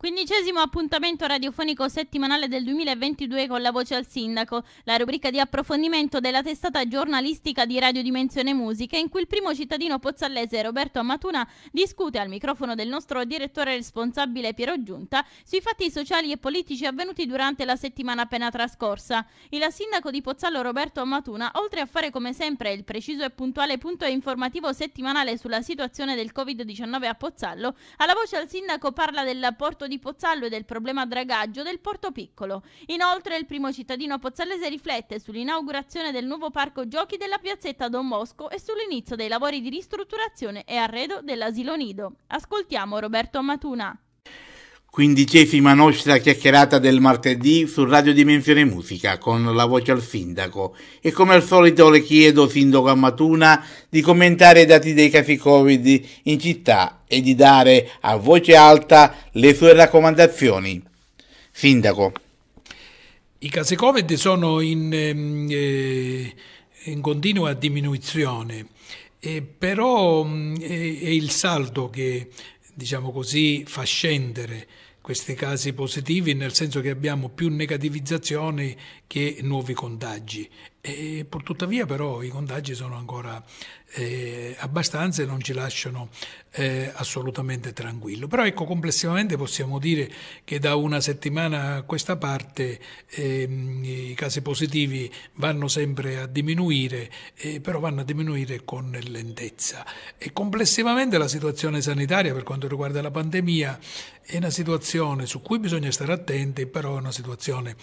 Quindicesimo appuntamento radiofonico settimanale del 2022 con la voce al sindaco, la rubrica di approfondimento della testata giornalistica di Radio Dimensione Musica, in cui il primo cittadino pozzallese Roberto Amatuna discute al microfono del nostro direttore responsabile Piero Giunta sui fatti sociali e politici avvenuti durante la settimana appena trascorsa. Il sindaco di Pozzallo Roberto Amatuna, oltre a fare come sempre il preciso e puntuale punto informativo settimanale sulla situazione del Covid-19 a Pozzallo, alla voce al sindaco parla del porto di di Pozzallo e del problema dragaggio del Porto Piccolo. Inoltre il primo cittadino pozzallese riflette sull'inaugurazione del nuovo parco giochi della piazzetta Don Bosco e sull'inizio dei lavori di ristrutturazione e arredo dell'asilo nido. Ascoltiamo Roberto Amatuna. Quindicesima nostra chiacchierata del martedì su Radio Dimensione Musica con la voce al sindaco e come al solito le chiedo, sindaco Ammatuna, di commentare i dati dei casi Covid in città e di dare a voce alta le sue raccomandazioni. Sindaco. I casi Covid sono in, ehm, eh, in continua diminuzione, eh, però eh, è il saldo che diciamo così, fa scendere questi casi positivi, nel senso che abbiamo più negativizzazioni che nuovi contagi e purtuttavia però i contagi sono ancora eh, abbastanza e non ci lasciano eh, assolutamente tranquillo. Però ecco, complessivamente possiamo dire che da una settimana a questa parte eh, i casi positivi vanno sempre a diminuire, eh, però vanno a diminuire con lentezza. E complessivamente la situazione sanitaria per quanto riguarda la pandemia è una situazione su cui bisogna stare attenti, però è una situazione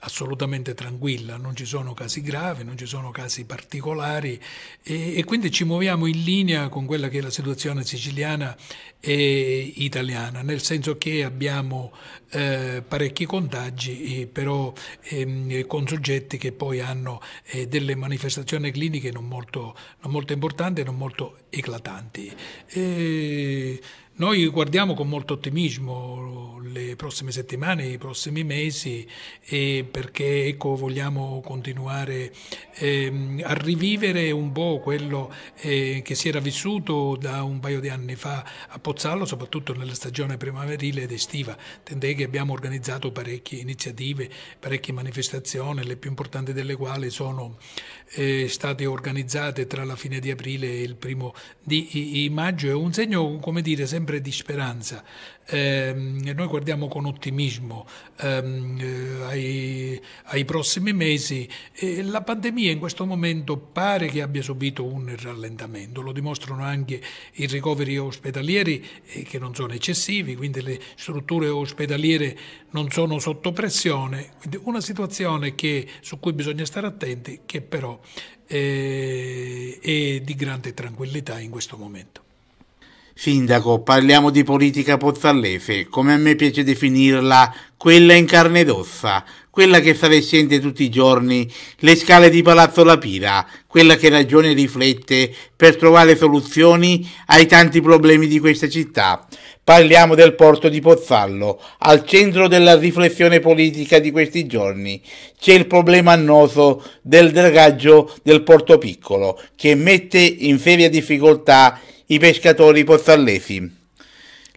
assolutamente tranquilla, non ci sono casi gravi grave, non ci sono casi particolari e, e quindi ci muoviamo in linea con quella che è la situazione siciliana e italiana, nel senso che abbiamo eh, parecchi contagi, però ehm, con soggetti che poi hanno eh, delle manifestazioni cliniche non molto, non molto importanti e non molto eclatanti. E, noi guardiamo con molto ottimismo le prossime settimane, i prossimi mesi, perché ecco, vogliamo continuare ehm, a rivivere un po' quello eh, che si era vissuto da un paio di anni fa a Pozzallo, soprattutto nella stagione primaverile ed estiva, tant'è che abbiamo organizzato parecchie iniziative, parecchie manifestazioni, le più importanti delle quali sono eh, state organizzate tra la fine di aprile e il primo di maggio. È un segno, come dire, sempre sempre di speranza. Eh, noi guardiamo con ottimismo ehm, eh, ai, ai, prossimi mesi. Eh, la pandemia in questo momento pare che abbia subito un rallentamento, lo dimostrano anche i ricoveri ospedalieri eh, che non sono eccessivi, quindi le strutture ospedaliere non sono sotto pressione, quindi una situazione che, su cui bisogna stare attenti che però eh, è di grande tranquillità in questo momento. Sindaco, parliamo di politica pozzallese, come a me piace definirla, quella in carne ed ossa, quella che sta sente tutti i giorni le scale di Palazzo La Pira, quella che ragione e riflette per trovare soluzioni ai tanti problemi di questa città. Parliamo del porto di Pozzallo, al centro della riflessione politica di questi giorni. C'è il problema annoso del dragaggio del porto piccolo, che mette in seria difficoltà i pescatori portallesi.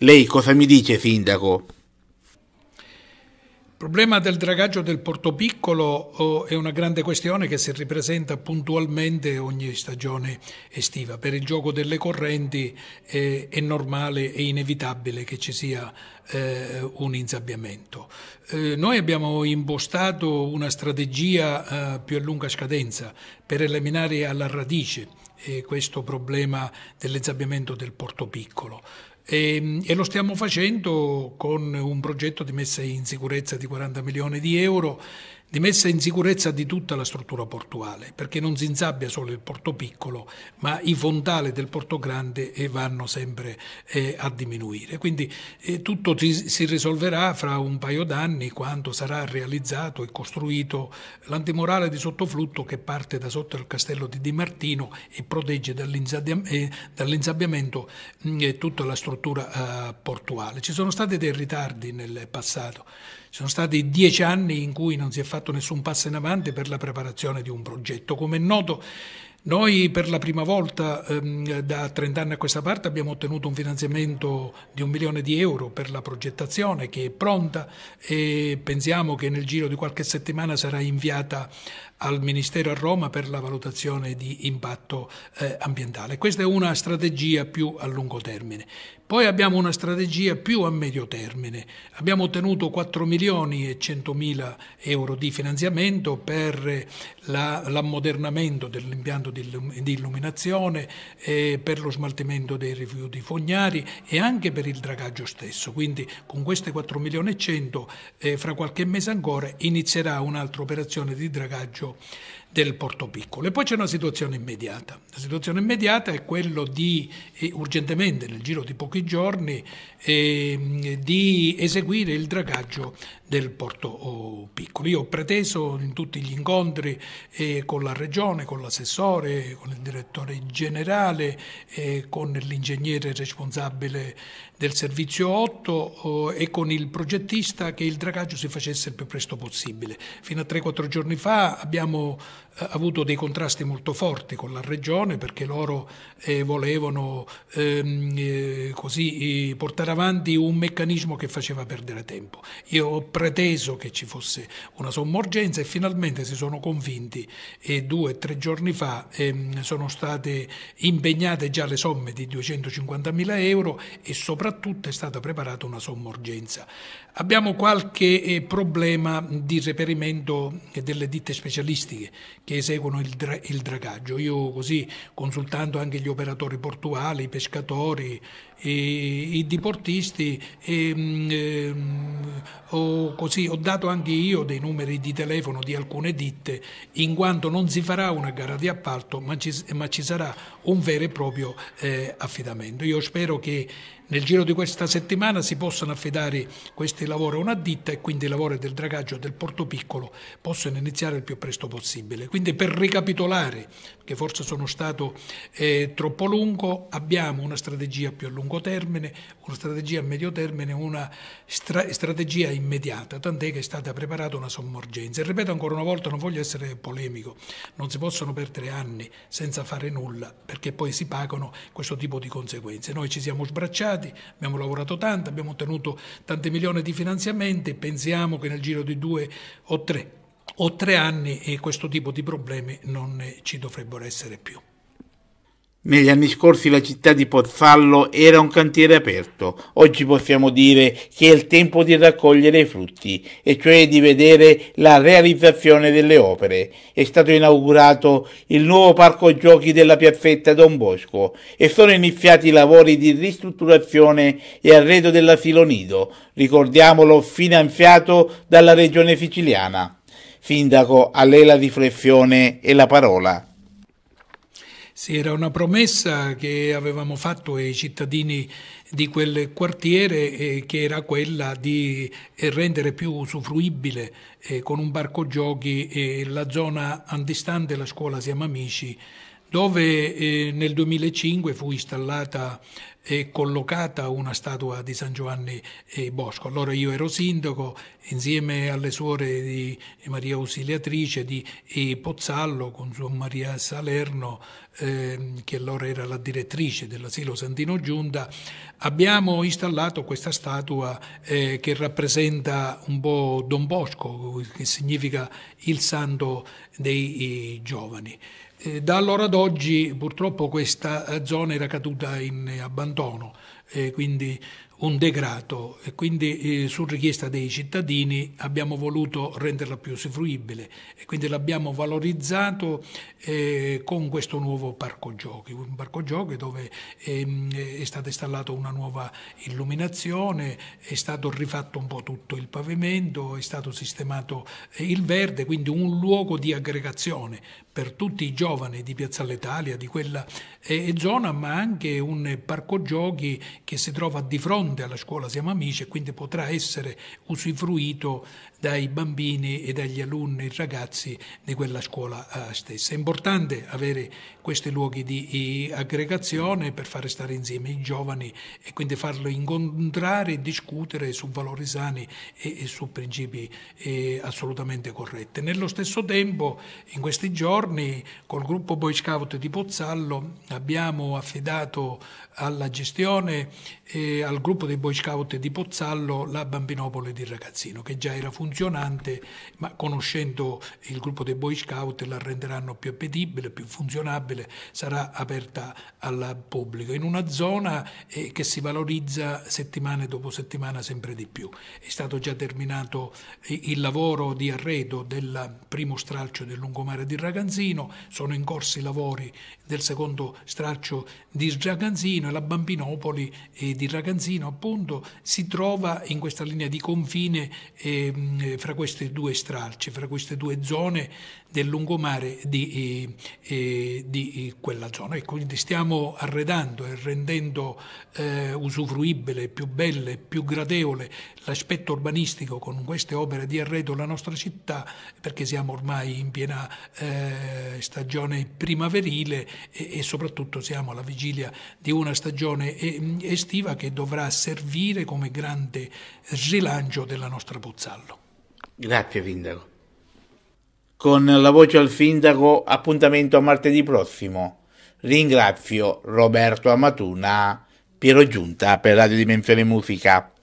Lei cosa mi dice, sindaco? Il problema del dragaggio del Porto Piccolo oh, è una grande questione che si ripresenta puntualmente ogni stagione estiva. Per il gioco delle correnti eh, è, normale e inevitabile che ci sia eh, un insabbiamento. Eh, noi abbiamo impostato una strategia più a lunga scadenza per eliminare alla radice eh, questo problema dell'inzabbiamento del porto piccolo. E, e, lo stiamo facendo con un progetto di messa in sicurezza di 40 milioni di euro di messa in sicurezza di tutta la struttura portuale, perché non si insabbia solo il porto piccolo, ma i fondali del porto grande eh, vanno sempre eh, a diminuire. Quindi eh, tutto si risolverà fra un paio d'anni quando sarà realizzato e costruito l'antimorale di sottoflutto che parte da sotto il castello di Di Martino e protegge eh, dall'insabbiamento eh, tutta la struttura eh, portuale. Ci sono stati dei ritardi nel passato sono stati dieci anni in cui non si è fatto nessun passo in avanti per la preparazione di un progetto. Come è noto, noi per la prima volta ehm, da 30 anni a questa parte abbiamo ottenuto un finanziamento di un milione di euro per la progettazione che è pronta e pensiamo che nel giro di qualche settimana sarà inviata al Ministero a Roma per la valutazione di impatto eh, ambientale. Questa è una strategia più a lungo termine. Poi abbiamo una strategia più a medio termine. Abbiamo ottenuto 4 milioni e 100 mila euro di finanziamento per eh, l'ammodernamento dell'impianto di, di, illuminazione, eh, per lo smaltimento dei rifiuti fognari e anche per il dragaggio stesso. Quindi con queste 4 milioni e 100 eh, fra qualche mese ancora inizierà un'altra operazione di dragaggio del Porto Piccolo. E poi c'è una situazione immediata. La situazione immediata è quella di, eh, urgentemente nel giro di pochi giorni, eh, di eseguire il dragaggio del Porto oh, Piccolo. Io ho preteso in tutti gli incontri eh, con la Regione, con l'assessore, con il direttore generale, eh, con l'ingegnere responsabile del servizio 8 eh, e con il progettista che il dragaggio si facesse il più presto possibile. Fino a 3-4 giorni fa abbiamo eh, avuto dei contrasti molto forti con la Regione perché loro eh, volevano ehm, eh, così, portare avanti un meccanismo che faceva perdere tempo. Io ho preteso che ci fosse una sommorgenza e finalmente si sono convinti e due o tre giorni fa ehm, sono state impegnate già le somme di 250 mila euro e soprattutto è stata preparata una sommorgenza. Abbiamo qualche eh, problema di reperimento delle ditte specialistiche che eseguono il, dra- il dragaggio. Io così consultando anche gli operatori portuali, i pescatori, i, i diportisti e, eh, ho, così, ho dato anche io dei numeri di telefono di alcune ditte in quanto non si farà una gara di appalto ma ci, ma ci sarà un vero e proprio eh, affidamento. Io spero che nel giro di questa settimana si possono affidare questi lavori a una ditta e quindi i lavori del dragaggio del Porto Piccolo possono iniziare il più presto possibile. Quindi per ricapitolare, che forse sono stato eh, troppo lungo, abbiamo una strategia più a lungo termine, una strategia a medio termine, una stra strategia immediata, tant'è che è stata preparata una sommorgenza. E ripeto ancora una volta, non voglio essere polemico, non si possono perdere anni senza fare nulla, perché poi si pagano questo tipo di conseguenze. Noi ci siamo sbracciati, stati, abbiamo lavorato tanto, abbiamo ottenuto tanti milioni di finanziamenti pensiamo che nel giro di due o tre, o tre anni eh, questo tipo di problemi non eh, ci dovrebbero essere più. Negli anni scorsi la città di Pozzallo era un cantiere aperto, oggi possiamo dire che è il tempo di raccogliere i frutti, e cioè di vedere la realizzazione delle opere. È stato inaugurato il nuovo parco giochi della piazzetta Don Bosco e sono iniziati i lavori di ristrutturazione e arredo dell'asilo nido, ricordiamolo finanziato dalla regione siciliana. Sindaco, a lei la riflessione e la parola. Sì, era una promessa che avevamo fatto ai cittadini di quel quartiere eh, che era quella di eh, rendere più usufruibile eh, con un barco giochi eh, la zona antistante la scuola Siamo Amici dove eh, nel 2005 fu installata e collocata una statua di San Giovanni Bosco. Allora io ero sindaco insieme alle suore di Maria Ausiliatrice di Pozzallo con sua Maria Salerno ehm, che allora era la direttrice dell'asilo Santino Giunta, abbiamo installato questa statua eh, che rappresenta un po' Don Bosco, che significa il santo dei giovani. Eh, da allora ad oggi purtroppo questa zona era caduta in abbandono abbandono, quindi un degrado e quindi eh, su richiesta dei cittadini abbiamo voluto renderla più usufruibile e quindi l'abbiamo valorizzato eh, con questo nuovo parco giochi, un parco giochi dove eh, è stata installata una nuova illuminazione, è stato rifatto un po' tutto il pavimento, è stato sistemato eh, il verde, quindi un luogo di aggregazione per tutti i giovani di Piazzale Italia, di quella eh, zona, ma anche un parco giochi che si trova di fronte alla scuola Siamo Amici e quindi potrà essere usufruito dai bambini e dagli alunni e ragazzi di quella scuola eh, stessa. È importante avere questi luoghi di aggregazione per fare stare insieme i giovani e quindi farlo incontrare e discutere su valori sani e, e su principi eh, assolutamente corretti. Nello stesso tempo, in questi giorni, giorni col gruppo Boy Scout di Pozzallo abbiamo affidato alla gestione e al gruppo dei Boy Scout di Pozzallo la Bambinopoli di Ragazzino che già era funzionante ma conoscendo il gruppo dei Boy Scout la renderanno più appetibile, più funzionabile, sarà aperta al pubblico in una zona eh, che si valorizza settimana dopo settimana sempre di più. È stato già terminato eh, il lavoro di arredo del primo stralcio del lungomare di Ragazzino Sdraganzino, sono in corso i lavori del secondo straccio di Sdraganzino e la Bambinopoli eh, di Raganzino appunto si trova in questa linea di confine eh, fra questi due stralci, fra queste due zone del lungomare di, eh, eh di eh, quella zona. E ecco, quindi stiamo arredando e rendendo eh, usufruibile, più bella, più gradevole l'aspetto urbanistico con queste opere di arredo la nostra città, perché siamo ormai in piena eh, stagione primaverile e, e, soprattutto siamo alla vigilia di una stagione eh, estiva che dovrà servire come grande rilancio della nostra Pozzallo. Grazie Vindaco con la voce al sindaco appuntamento a martedì prossimo. Ringrazio Roberto Amatuna, Piero Giunta per Radio Dimensione Musica.